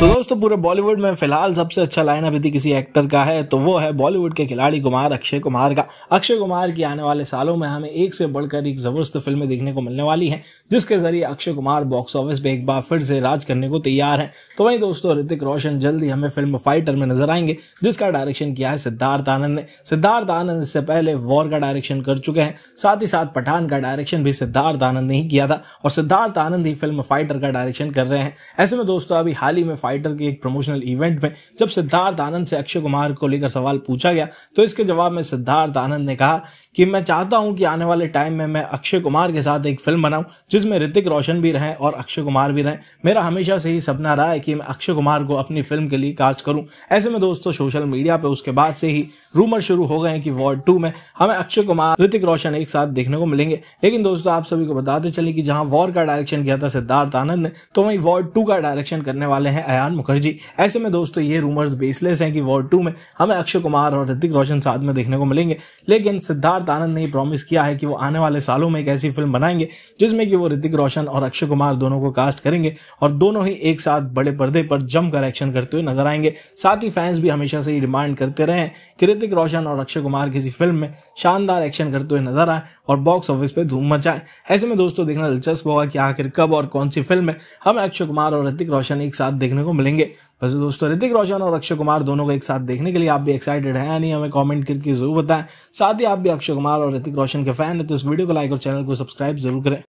तो दोस्तों पूरे बॉलीवुड में फिलहाल सबसे अच्छा अभी थी किसी एक्टर का है तो वो है बॉलीवुड के खिलाड़ी कुमार अक्षय कुमार का अक्षय कुमार की आने वाले सालों में हमें एक से बढ़कर एक जबरदस्त फिल्में देखने को मिलने वाली हैं जिसके जरिए अक्षय कुमार बॉक्स ऑफिस पे एक बार फिर से राज करने को तैयार है तो वहीं दोस्तों ऋतिक रोशन जल्द ही हमें फिल्म फाइटर में नजर आएंगे जिसका डायरेक्शन किया है सिद्धार्थ आनंद ने सिद्धार्थ आनंद इससे पहले वॉर का डायरेक्शन कर चुके हैं साथ ही साथ पठान का डायरेक्शन भी सिद्धार्थ आनंद ने ही किया था और सिद्धार्थ आनंद ही फिल्म फाइटर का डायरेक्शन कर रहे हैं ऐसे में दोस्तों अभी हाल ही में फाइटर के एक प्रमोशनल इवेंट में जब सिद्धार्थ आनंद से अक्षय कुमार को लेकर सवाल पूछा गया तो इसके जवाब में सिद्धार्थ आनंद ने कहा कि मैं चाहता हूं कि आने वाले टाइम में मैं अक्षय कुमार के साथ एक फिल्म बनाऊं जिसमें ऋतिक रोशन भी रहें और अक्षय कुमार भी रहें मेरा हमेशा से ही सपना रहा है कि मैं अक्षय कुमार को अपनी फिल्म के लिए कास्ट करूं ऐसे में दोस्तों सोशल मीडिया पर उसके बाद से ही रूमर शुरू हो गए कि वार्ड टू में हमें अक्षय कुमार ऋतिक रोशन एक साथ देखने को मिलेंगे लेकिन दोस्तों आप सभी को बताते चले कि जहां वॉर का डायरेक्शन किया था सिद्धार्थ आनंद ने तो वहीं वॉर्ड टू का डायरेक्शन करने वाले हैं अयान मुखर्जी ऐसे में दोस्तों ये रूमर्स बेसलेस हैं कि वॉर टू में हमें अक्षय कुमार और ऋतिक रोशन साथ में देखने को मिलेंगे लेकिन सिद्धार्थ आनंद ने प्रॉमिस किया है कि वो आने वाले सालों में एक ऐसी फिल्म बनाएंगे जिसमें कि वो ऋतिक रोशन और अक्षय कुमार दोनों को कास्ट करेंगे और दोनों ही एक साथ बड़े पर्दे पर जमकर एक्शन करते हुए नजर आएंगे साथ ही फैंस भी हमेशा से ये डिमांड करते रहे कि ऋतिक रोशन और अक्षय कुमार किसी फिल्म में शानदार एक्शन करते हुए नजर आए और बॉक्स ऑफिस पे धूम मचाए ऐसे में दोस्तों देखना दिलचस्प होगा कि आखिर कब और कौन सी फिल्म में हम अक्षय कुमार और ऋतिक रोशन एक साथ देखने को मिलेंगे बस दोस्तों ऋतिक रोशन और अक्षय कुमार दोनों को एक साथ देखने के लिए आप भी एक्साइटेड हैं यानी हमें कमेंट करके जरूर बताएं साथ ही आप भी अक्षय कुमार और ऋतिक रोशन के फैन है तो इस वीडियो को लाइक और चैनल को सब्सक्राइब जरूर करें